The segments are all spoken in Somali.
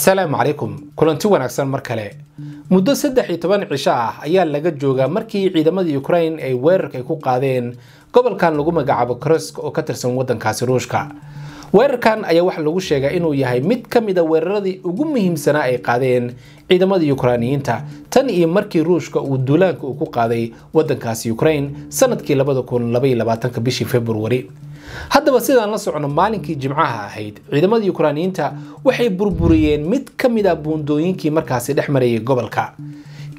asalaamu calaykum kulanti wanaagsan mar kale muddo saddex iyo toban cisho ah ayaa laga joogaa markii ciidamadii ukraine ay weerarka ay ku qaadeen gobolkan lagu magacaabo krosk oo ka tirsan waddankaasi ruushka weerarkan ayaa waxaa lagu sheegaa inuu yahay mid ka mida ah weeraradii ugu muhiimsanaa ay qaadeen ciidamadii yukraaniyiinta tan iyo markii ruushka uu duulaanka uu ku qaaday waddankaasi ukraine sanadkii bishii februari haddaba sidaan la socno maalinkii jimcaha ahayd ciidamadii ukraaniyiinta waxay burburiyeen mid ka mid ah buundooyinkii markaasi dhex marayay gobolka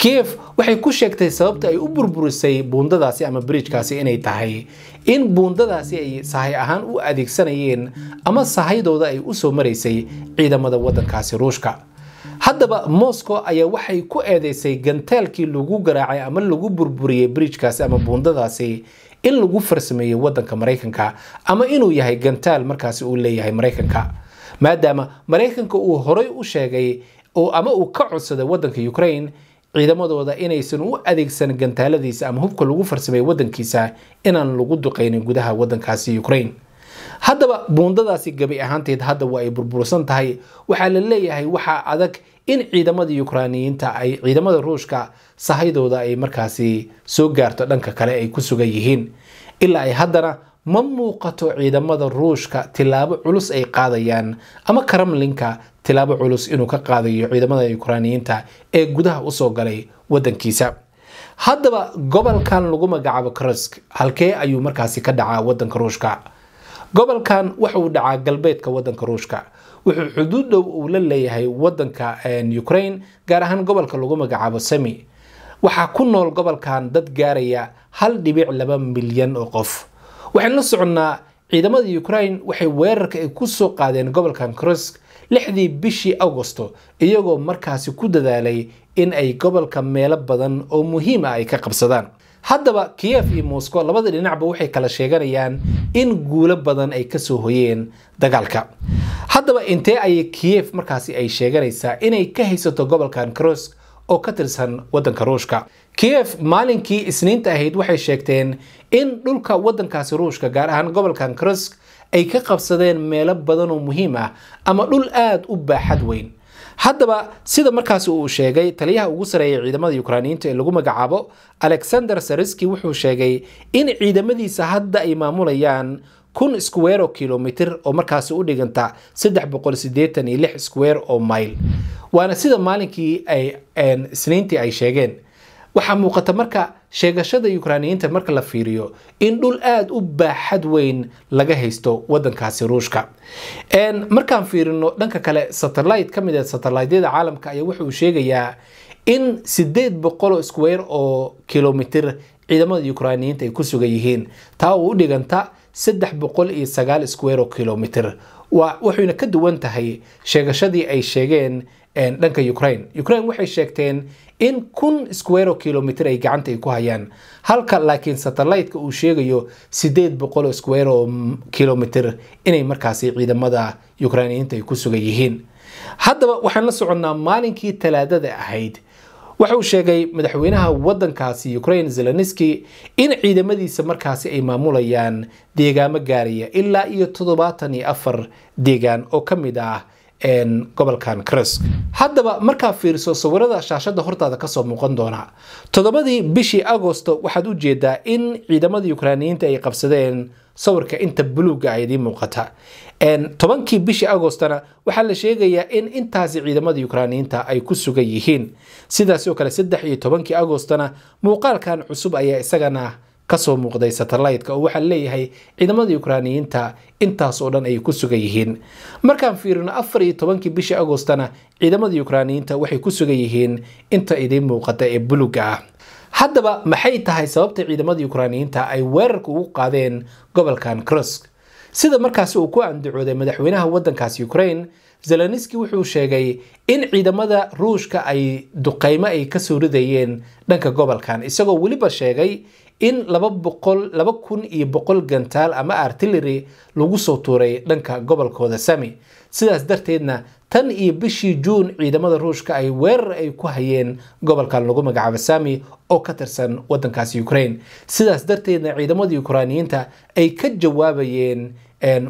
kiev waxay ku sheegtay sababta ay u burburisay buundadaasi ama bridjkaasi inay tahay in buundadaasi ay sahay ahaan u adeegsanayeen ama sahaydooda ay u soo maraysay ciidamada waddankaasi ruushka haddaba moscow ayaa waxay ku eedeysay ganteelkii lagu garaacay ama lagu burburiyey bridjkaasi ama buundadaasi in lagu farsameeyey waddanka maraykanka ama inuu yahay gantaal markaasi uu leeyahay maraykanka maadaama maraykanka uu horay u sheegay ama uu ka codsaday waddanka ukrain ciidamadooda inaysan u adeegsan gantaaladiisa ama hubka lagu farsameeyey waddankiisa inaan lagu duqaynin gudaha waddankaasi ukraine haddaba buundadaasi gabi ahaanteed hadda waa ay burbursan tahay waxaa la leeyahay waxaa adag in ciidamada ukraaniyiinta ay ciidamada ruushka sahaydooda ay markaasi soo gaarto dhanka kale ay ku sugan yihiin ilaa ay haddana ma muuqato ciidamada ruushka tilaabo culus ay qaadayaan ama kremlinka tilaabo culus inuu ka qaadayo ciidamada ukraaniyiinta ee gudaha usoo galay wadankiisa haddaba gobolkan lagu magacaabo krosk halkee ayuu markaasi ka dhacaa wadanka ruushka gobolkan waxa dhacaa galbeedka wadanka ruushka wuxuu xuduud dhow uu la leeyahay wadanka ukraine gaar ahaan gobolka lagu magacaabo semi waxaa ku nool gobolkan dad gaaraya hal dhibic laba milyan oo qof waxaan la soconnaa ciidamada ukraine waxay weerarka ay ku soo qaadeen gobolkan krusk lixdii bishii agosto iyagoo markaasi ku dadaalay in ay gobolka meelo badan oo muhiim ah ay ka qabsadaan haddaba kiev iyo moscow labada dhinacba waxay kala sheeganayaan in guulo badan ay kasoo hoyeen dagaalka haddaba intee ayay kiev markaasi ay sheeganaysaa inay ka haysato gobolkan krosk oo ka tirsan waddanka ruushka kiev maalinkii isniinta ahayd waxay sheegteen in dhulka waddankaasi ruushka gaar ahaan gobolkan krosk ay ka qabsadeen meelo badan oo muhiim ah ama dhul aada u baaxad weyn haddaba sida markaasi uu sheegay taliyaha ugu sareeyay ciidamada yukraaniyiinta ee lagu magacaabo alexander sariski wuxuu sheegay in ciidamadiisa hadda ay maamulayaan kun iskuweer oo kilomitir oo markaasi u dhiganta saddex boqol sideetan iyo lix squeer oo mayl waana sida maalinkii ay isniintii ay sheegeen waxaa muuqata marka sheegashada yukraaniyiinta marka la fiiriyo in dhul aada u baaxad weyn laga haysto wadankaasi ruushka markaan fiirino dhanka kale satellit ka mid a ah satelliteyada caalamka ayaa wuxuu sheegayaa in sideed boqoloo square oo kilomitr ciidamada yukraaniyiinta ay ku sugan yihiin taa oo u dhiganta saddex boqol iyo sagaal square oo kilomitir waxayna ka duwan tahay sheegashadii ay sheegeen dhanka ukraine ukraine waxay sheegteen in kun squero kilomitr ay gacanta ay ku hayaan halka laakiin satelaytka uu sheegayo sideed boqol squero kilomitr inay markaasi ciidamada ukrainiyiinta ay ku sugan yihiin haddaba waxaan la soconnaa maalinkii talaadada ahayd wuxuu sheegay madaxweynaha waddankaasi ukrain zeleniski in ciidamadiisa markaasi ay maamulayaan deegaamo gaaraya ilaa iyo toddobaatan iyo afar deegaan oo ka mid ah gobolkan rusk haddaba markaa fiiriso sawirada shaashada hortaada kasoo muuqan doona toddobadii bishii agosto waxaad u jeedaa in ciidamada ukrainiyiinta ay qabsadeen sawirka inta buluuga ay ah idiin muuqata tobankii bishii agostna waxaa la sheegayaa in intaasi ciidamada ukrainiyiinta ay ku sugan yihiin sidaas oo kale saddex iyo tobankii agostna muuqaalkan cusub ayaa isagana kasoo muuqday satellaytka oo waxaa leeyahay ciidamada ukraaniyiinta intaasoo dhan ay ku sugan yihiin markaan fiirino afar iyo tobankii bishii agostana ciidamada ukraaniyiinta waxay ku sugan yihiin inta idiin muuqata ee buluga ah haddaba maxay tahay sababta ciidamada ukraaniyiinta ay weerarka ugu qaadeen gobolkan krusk sida markaasi uu ku andacooday madaxweynaha waddankaasi ukraine zelenski wuxuu sheegay in ciidamada ruushka ay duqeymo ay kasoo ridayeen dhanka gobolkan isagoo weliba sheegay in laba kun iyo boqol gantaal ama artillery lagu soo tuuray dhanka gobolkooda sami sidaas darteedna tan iyo bishii juun ciidamada ruushka ay weerar ay ku hayeen gobolkan lagu magacaabo sami oo ka tirsan wadankaasi ukraine sidaas darteedna ciidamada ukrainiyiinta ay ka jawaabayeen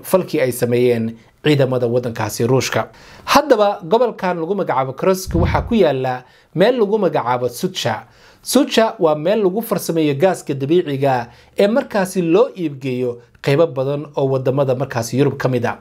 falkii ay sameeyeen ciidamada wadankaasi ruushka haddaba gobolkan lagu magacaabo krosk waxaa ku yaala meel lagu magacaabo sudsha sucha waa meel lagu farsameeyo gaaska dabiiciga ah ee markaasi loo iibgeeyo qaybo badan oo wadamada markaasi yurub ka mid a ah.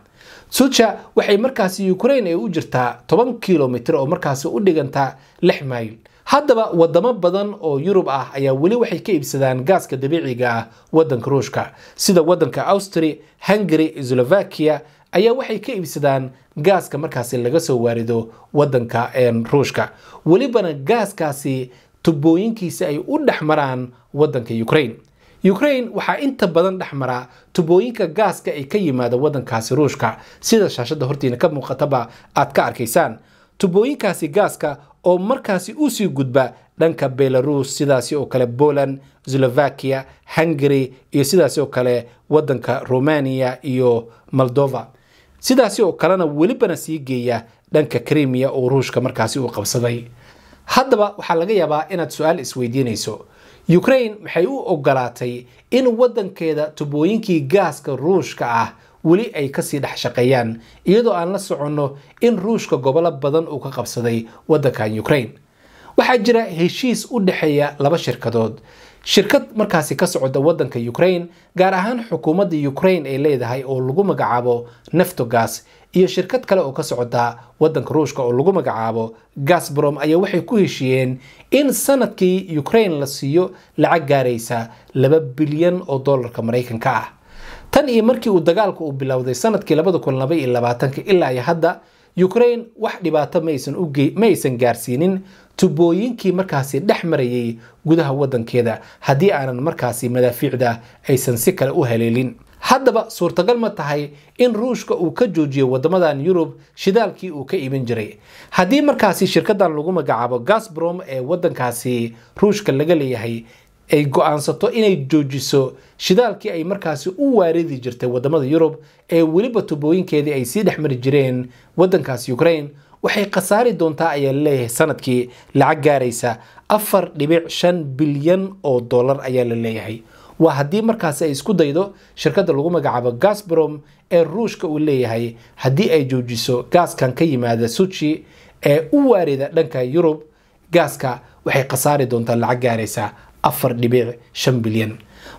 sucha waxay markaasi ukrain ay u jirtaa toban kilomitr oo markaasi u dhiganta lix mayl haddaba wadamo badan oo yurub ah ayaa weli waxay ka iibsadaan gaaska dabiiciga ah wadanka ruushka sida wadanka austri hungary slovakia ayaa waxay ka iibsadaan gaaska markaasi laga soo waarido wadanka ruushka welibana gaaskaasi tubooyinkiisa ay u dhex maraan waddanka ukrain ukrain waxaa inta badan dhex maraa tubooyinka gaaska ay ka yimaada waddankaasi ruushka sida shaashadda hortiina ka muuqataba aad ka arkaysaan tubooyinkaasi gaaska oo markaasi u sii gudba dhanka belaruus sidaasi oo kale boland slovakia hungary iyo sidaasi oo kale waddanka romania iyo moldova sidaasi oo kalena welibana sii geeya dhanka krimiya oo ruushka markaasi uu qabsaday haddaba waxaa laga yaabaa inaad su-aal isweydiinayso yukrain maxay u ogolaatay in waddankeeda tubooyinkii gaaska ruushka ah weli ay kasii dhex shaqeeyaan iyadoo aan la soconno in ruushka gobollo badan uu ka qabsaday waddankan yukrain waxaa jira heshiis u dhexeeya laba shirkadood shirkad markaasi ka socota waddanka ukrain gaar ahaan xukuumadda ukrain ay leedahay oo lagu magacaabo neftogas iyo shirkad kale oo ka socota waddanka ruushka oo lagu magacaabo gasbrom ayaa waxay ku heshiiyeen in sanadkii ukrain la siiyo lacag gaaraysa laba bilyan oo dollarka maraykanka ah tan iyo markii uu dagaalku uu bilowday sanadkii ilaa iyo hadda ukrain wax dhibaato ma aysan gaarsiinin tubooyinkii markaasi dhex marayay gudaha wadankeeda haddii aanan markaasi madaafiicda aysan si kale u haleelin haddaba suurtagal ma tahay in ruushka uu ka joojiyo waddamadan yurub shidaalkii uu ka iibin jiray haddii markaasi shirkadan lagu magacaabo gasbrom ee waddankaasi ruushka laga leeyahay ay go-aansato inay joojiso shidaalkii ay markaasi u waaridi jirtay waddamada yurub ee weliba tubooyinkeedii ay sii dhex mari jireen waddankaasi ukraine waxay khasaari doontaa ayaa la leeyahay sanadkii lacag gaaraysa afar dhibic shan bilyan oo dollar ayaa la leeyahay waa haddii markaasi ay isku daydo shirkadda lagu magacaabo gasbrom ee ruushka uu leeyahay haddii ay joojiso gaaskan ka yimaada suchi ee u waarida dhanka yurub gaaska waxay khasaari doontaa lacag gaaraysa afar dhibic shan bilyan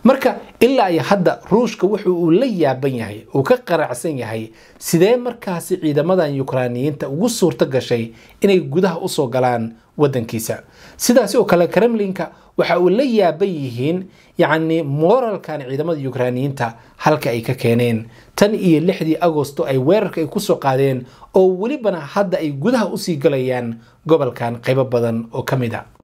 marka ilaa iyo hadda ruushka wuxuu uu la yaaban yahay uu ka qaracsan yahay sidee markaasi ciidamadan ukrainiyiinta ugu suurto gashay inay gudaha usoo galaan wadankiisa sidaasi oo kale kremlinka waxa uu la yaaban yihiin yacni moralkan ciidamada ukrainiyiinta halka ay ka keeneen tan iyo lixdii agosto ay weerarka ay kusoo qaadeen oo welibana hadda ay gudaha usii galayaan gobolkan qaybo badan oo ka mid a ah.